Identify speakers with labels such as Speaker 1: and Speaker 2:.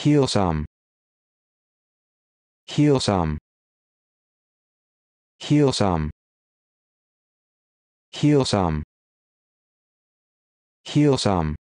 Speaker 1: heal some heal some heal some heal some heal some